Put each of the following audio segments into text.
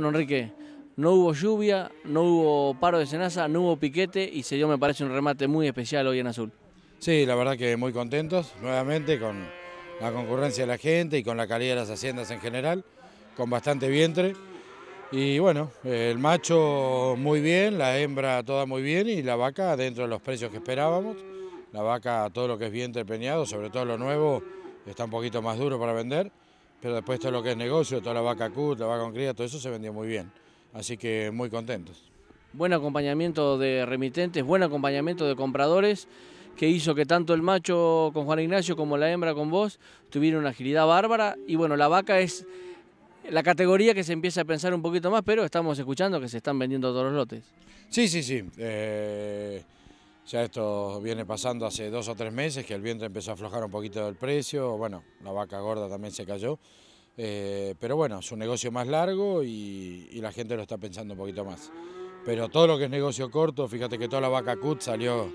Bueno, Enrique, no hubo lluvia, no hubo paro de cenaza, no hubo piquete y se dio, me parece, un remate muy especial hoy en Azul. Sí, la verdad que muy contentos, nuevamente con la concurrencia de la gente y con la calidad de las haciendas en general, con bastante vientre. Y bueno, el macho muy bien, la hembra toda muy bien y la vaca dentro de los precios que esperábamos. La vaca, todo lo que es vientre peñado, sobre todo lo nuevo, está un poquito más duro para vender pero después todo lo que es negocio, toda la vaca cut, la vaca con cría, todo eso se vendió muy bien. Así que muy contentos. Buen acompañamiento de remitentes, buen acompañamiento de compradores que hizo que tanto el macho con Juan Ignacio como la hembra con vos tuvieran una agilidad bárbara y bueno, la vaca es la categoría que se empieza a pensar un poquito más, pero estamos escuchando que se están vendiendo todos los lotes. Sí, sí, sí. Eh, ya esto viene pasando hace dos o tres meses, que el vientre empezó a aflojar un poquito del precio, bueno, la vaca gorda también se cayó, eh, pero bueno, es un negocio más largo y, la gente lo está pensando un poquito más. Pero todo lo que es negocio corto, fíjate que toda la vaca CUT salió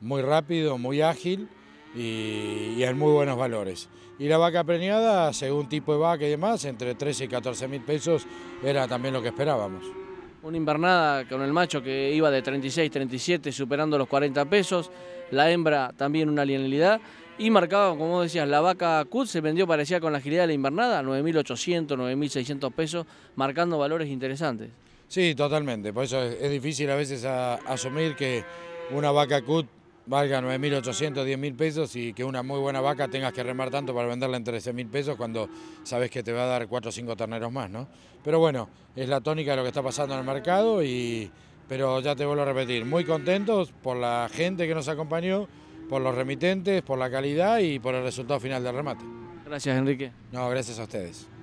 muy rápido, muy ágil y, en muy buenos valores. Y la vaca preñada, según tipo de vaca y demás, entre 13 y 14 mil pesos era también lo que esperábamos. Una invernada con el macho que iba de 36, 37, superando los 40 pesos. La hembra también una linealidad. Y marcaba, como decías, la vaca CUT se vendió parecía con la agilidad de la invernada, 9.800, 9.600 pesos, marcando valores interesantes. Sí, totalmente. Por eso es, difícil a veces asumir que una vaca CUT valga 9.800, 10.000 pesos y que una muy buena vaca tengas que remar tanto para venderla en 13.000 pesos cuando sabes que te va a dar 4 o 5 terneros más, ¿no? Pero bueno, es la tónica de lo que está pasando en el mercado y... Pero ya te vuelvo a repetir, muy contentos por la gente que nos acompañó, por los remitentes, por la calidad y por el resultado final del remate. Gracias, Enrique. No, gracias a ustedes.